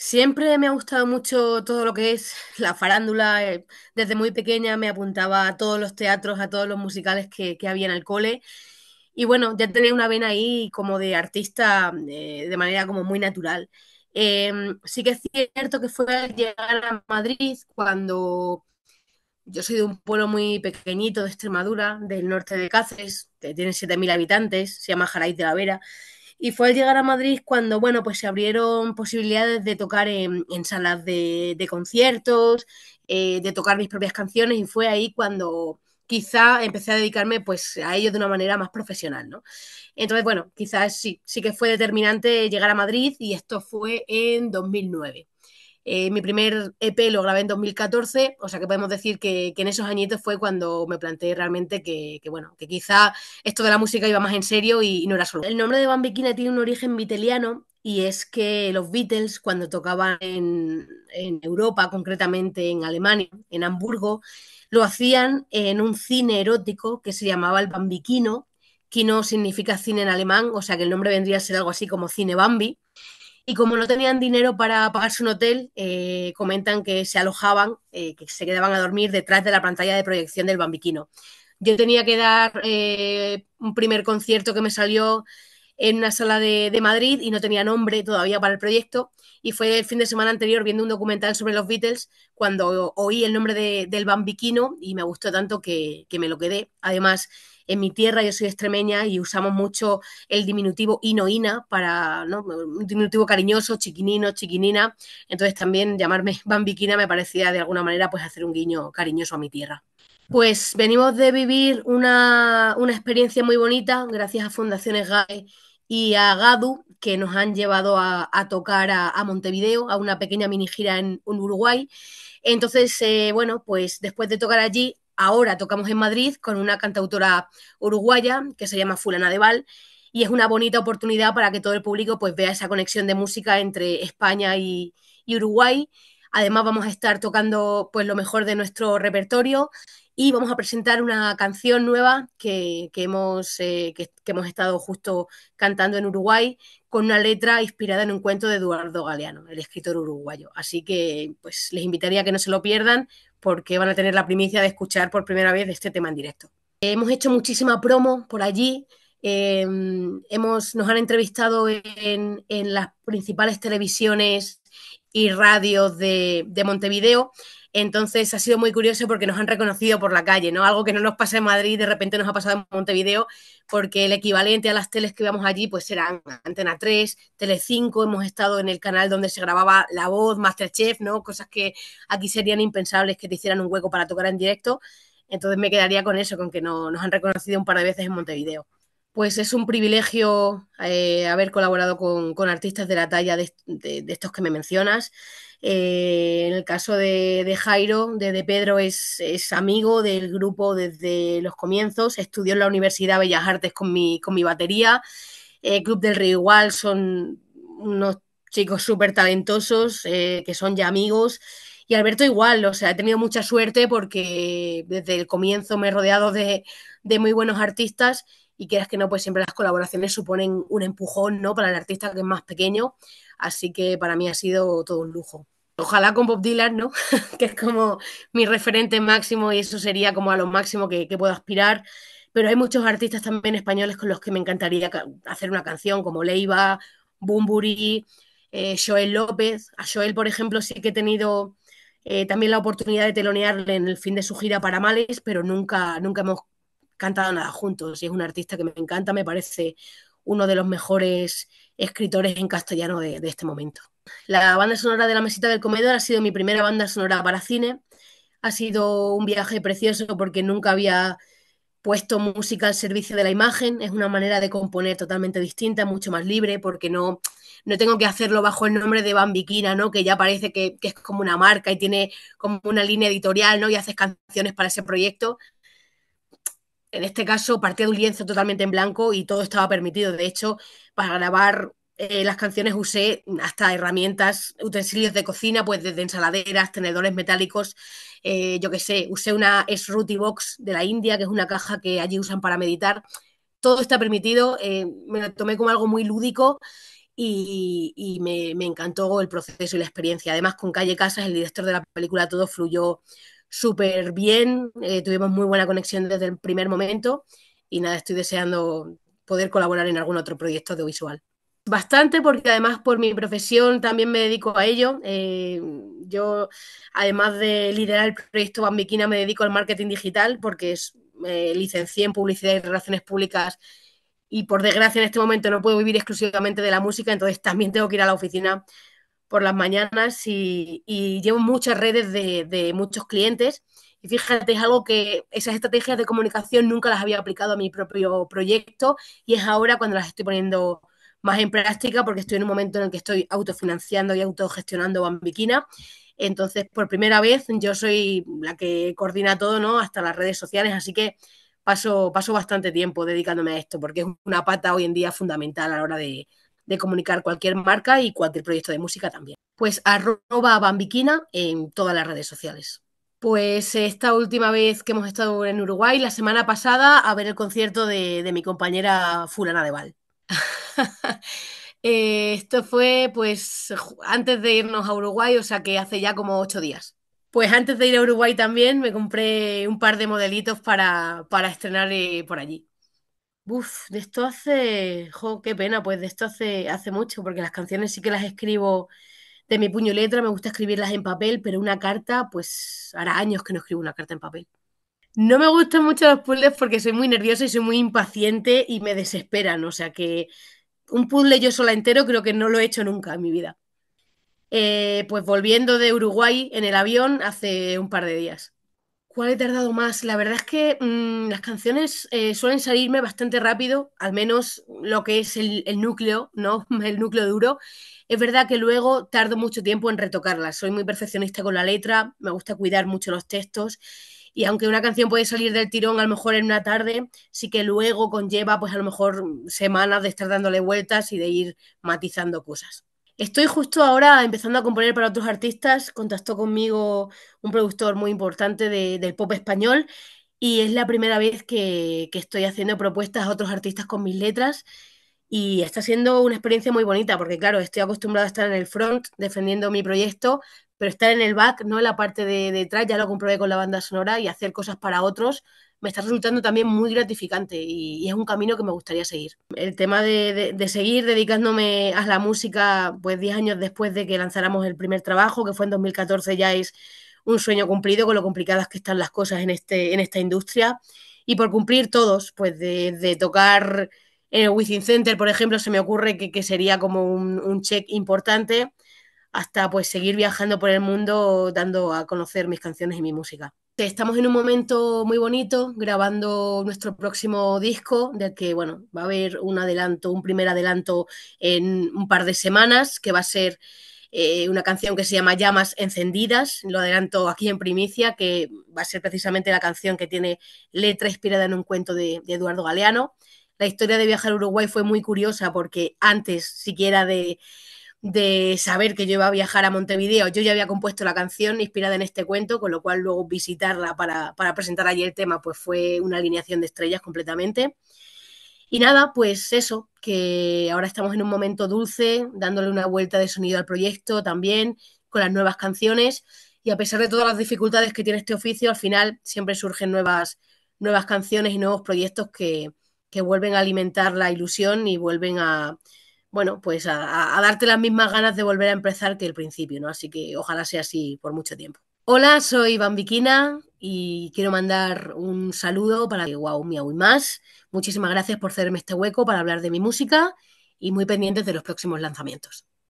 Siempre me ha gustado mucho todo lo que es la farándula. Eh, desde muy pequeña me apuntaba a todos los teatros, a todos los musicales que, había en el cole. Y bueno, ya tenía una vena ahí como de artista eh, de manera como muy natural. Em, sí que es cierto que fue al llegar a Madrid cuando yo soy de un pueblo muy pequeñito de Extremadura, del norte de Cáceres, que tiene 7.000 habitantes, se llama Jaraíz de la Vera. Y fue al llegar a Madrid cuando, bueno, pues se abrieron posibilidades de tocar en, salas de, conciertos, eh, de tocar mis propias canciones y fue ahí cuando quizá empecé a dedicarme pues a ello de una manera más profesional, ¿no? Entonces, bueno, quizás sí, sí que fue determinante llegar a Madrid y esto fue en 2009. Eh, mi primer EP lo grabé en 2014, o sea que podemos decir que, en esos añitos fue cuando me planteé realmente que, bueno, que quizá esto de la música iba más en serio y, no era solo. El nombre de Bambiquina tiene un origen viteliano y es que los Beatles cuando tocaban en, Europa, concretamente en Alemania, en Hamburgo, lo hacían en un cine erótico que se llamaba el Bambiquino, Kino significa cine en alemán, o sea que el nombre vendría a ser algo así como cine Bambi. Y como no tenían dinero para pagarse un hotel, eh, comentan que se alojaban, eh, que se quedaban a dormir detrás de la pantalla de proyección del Bambiquino. Yo tenía que dar eh, un primer concierto que me salió en una sala de, Madrid y no tenía nombre todavía para el proyecto. Y fue el fin de semana anterior viendo un documental sobre los Beatles cuando oí el nombre de, del bambiquino y me gustó tanto que, me lo quedé. Además, en mi tierra, yo soy extremeña y usamos mucho el diminutivo inoína para, Un diminutivo cariñoso, chiquinino, chiquinina. Entonces también llamarme bambiquina me parecía de alguna manera pues hacer un guiño cariñoso a mi tierra. Pues venimos de vivir una, una experiencia muy bonita gracias a Fundaciones GAE y a Gadu, que nos han llevado a, tocar a, Montevideo, a una pequeña mini gira en, Uruguay. Entonces, eh, bueno, pues después de tocar allí, ahora tocamos en Madrid con una cantautora uruguaya que se llama Fulana de Val y es una bonita oportunidad para que todo el público pues vea esa conexión de música entre España y Uruguay Además vamos a estar tocando pues lo mejor de nuestro repertorio y vamos a presentar una canción nueva que, hemos, eh, hemos estado justo cantando en Uruguay con una letra inspirada en un cuento de Eduardo Galeano, el escritor uruguayo. Así que pues les invitaría a que no se lo pierdan porque van a tener la primicia de escuchar por primera vez este tema en directo. Hemos hecho muchísima promo por allí, Em, hemos, nos han entrevistado en, las principales televisiones y radios de, Montevideo. Entonces ha sido muy curioso porque nos han reconocido por la calle, ¿no? Algo que no nos pasa en Madrid, de repente nos ha pasado en Montevideo, porque el equivalente a las teles que vemos allí, pues eran Antena 3, Tele 5, hemos estado en el canal donde se grababa La Voz, Masterchef, ¿no? Cosas que aquí serían impensables que te hicieran un hueco para tocar en directo. Entonces me quedaría con eso, con que no, nos han reconocido un par de veces en Montevideo pues es un privilegio eh, haber colaborado con, artistas de la talla de, estos que me mencionas. Eh, en el caso de, Jairo, de, Pedro, es, amigo del grupo desde los comienzos, estudió en la Universidad de Bellas Artes con mi, batería. Eh, Club del Río Igual son unos chicos súper talentosos que son ya amigos. Y Alberto igual, o sea, he tenido mucha suerte porque desde el comienzo me he rodeado de muy buenos artistas y quieras que no, pues siempre las colaboraciones suponen un empujón, ¿no? Para el artista que es más pequeño, así que para mí ha sido todo un lujo. Ojalá con Bob Dylan, ¿no? que es como mi referente máximo y eso sería como a lo máximo que, puedo aspirar pero hay muchos artistas también españoles con los que me encantaría hacer una canción, como Leiva, Bumburi, eh, Joel López. A Joel, por ejemplo, sí que he tenido eh, también la oportunidad de telonearle en el fin de su gira para Males, pero nunca, nunca hemos cantado nada juntos y es un artista que me encanta, me parece uno de los mejores escritores en castellano de, este momento. La banda sonora de La Mesita del Comedor ha sido mi primera banda sonora para cine. Ha sido un viaje precioso porque nunca había puesto música al servicio de la imagen, es una manera de componer totalmente distinta, mucho más libre, porque no, no tengo que hacerlo bajo el nombre de Bambiquina, ¿no? Que ya parece que, es como una marca y tiene como una línea editorial, ¿no? Y haces canciones para ese proyecto en este caso partía de un lienzo totalmente en blanco y todo estaba permitido. De hecho, para grabar eh, las canciones usé hasta herramientas, utensilios de cocina, pues desde ensaladeras, tenedores metálicos, eh, yo qué sé, usé una Sruti Box de la India, que es una caja que allí usan para meditar. Todo está permitido, eh, me lo tomé como algo muy lúdico y, me encantó el proceso y la experiencia. Además, con Calle Casas, el director de la película, todo fluyó súper bien, eh, tuvimos muy buena conexión desde el primer momento y nada, estoy deseando poder colaborar en algún otro proyecto audiovisual. Bastante porque además por mi profesión también me dedico a ello. Eh, yo, además de liderar el proyecto Bambiquina, me dedico al marketing digital porque es, licencié en publicidad y relaciones públicas y por desgracia en este momento no puedo vivir exclusivamente de la música, entonces también tengo que ir a la oficina por las mañanas y, llevo muchas redes de, muchos clientes. Y fíjate, es algo que esas estrategias de comunicación nunca las había aplicado a mi propio proyecto y es ahora cuando las estoy poniendo más en práctica porque estoy en un momento en el que estoy autofinanciando y autogestionando Bambiquina. Entonces, por primera vez, yo soy la que coordina todo, ¿no? Hasta las redes sociales, así que paso, paso bastante tiempo dedicándome a esto porque es una pata hoy en día fundamental a la hora de, de comunicar cualquier marca y cualquier proyecto de música también. Pues arroba bambiquina en todas las redes sociales. Pues esta última vez que hemos estado en Uruguay, la semana pasada, a ver el concierto de, mi compañera Fulana de Val. Eh, esto fue pues antes de irnos a Uruguay, o sea que hace ya como ocho días. Pues antes de ir a Uruguay también me compré un par de modelitos para, para estrenar eh, por allí. Uf, de esto hace, jo, qué pena, pues de esto hace, mucho, porque las canciones sí que las escribo de mi puño y letra, me gusta escribirlas en papel, pero una carta, pues hará años que no escribo una carta en papel. No me gustan mucho los puzzles porque soy muy nerviosa y soy muy impaciente y me desesperan, o sea que un puzzle yo sola entero creo que no lo he hecho nunca en mi vida. Eh, pues volviendo de Uruguay en el avión hace un par de días. ¿Cuál he tardado más? La verdad es que mm, las canciones eh, suelen salirme bastante rápido, al menos lo que es el, núcleo, ¿no? El núcleo duro. Es verdad que luego tardo mucho tiempo en retocarlas. Soy muy perfeccionista con la letra, me gusta cuidar mucho los textos. Y aunque una canción puede salir del tirón a lo mejor en una tarde, sí que luego conlleva pues a lo mejor semanas de estar dándole vueltas y de ir matizando cosas. Estoy justo ahora empezando a componer para otros artistas. Contactó conmigo un productor muy importante del pop español y es la primera vez que, que, estoy haciendo propuestas a otros artistas con mis letras y está siendo una experiencia muy bonita porque claro, estoy acostumbrado a estar en el front defendiendo mi proyecto, pero estar en el back, no en la parte de detrás, ya lo comprobé con la banda sonora y hacer cosas para otros me está resultando también muy gratificante y, es un camino que me gustaría seguir. El tema de, seguir dedicándome a la música, pues 10 años después de que lanzáramos el primer trabajo, que fue en 2014, ya es un sueño cumplido con lo complicadas que están las cosas en, este, en esta industria. Y por cumplir todos, pues de, tocar en el Within Center, por ejemplo, se me ocurre que, sería como un, un, check importante hasta pues seguir viajando por el mundo dando a conocer mis canciones y mi música. Estamos en un momento muy bonito grabando nuestro próximo disco, del que bueno, va a haber un adelanto, un primer adelanto en un par de semanas, que va a ser eh, una canción que se llama Llamas Encendidas. Lo adelanto aquí en primicia, que va a ser precisamente la canción que tiene letra inspirada en un cuento de, de Eduardo Galeano. La historia de viajar a Uruguay fue muy curiosa porque antes siquiera de de saber que yo iba a viajar a Montevideo. Yo ya había compuesto la canción inspirada en este cuento, con lo cual luego visitarla para, para presentar allí el tema, pues fue una alineación de estrellas completamente. Y nada, pues eso, que ahora estamos en un momento dulce, dándole una vuelta de sonido al proyecto también, con las nuevas canciones. Y a pesar de todas las dificultades que tiene este oficio, al final siempre surgen nuevas, nuevas canciones y nuevos proyectos que, que vuelven a alimentar la ilusión y vuelven a, bueno, pues a, darte las mismas ganas de volver a empezar que el principio, ¿no? Así que ojalá sea así por mucho tiempo. Hola, soy Bambiquina y quiero mandar un saludo para Guau Miau y más. Muchísimas gracias por hacerme este hueco para hablar de mi música y muy pendientes de los próximos lanzamientos.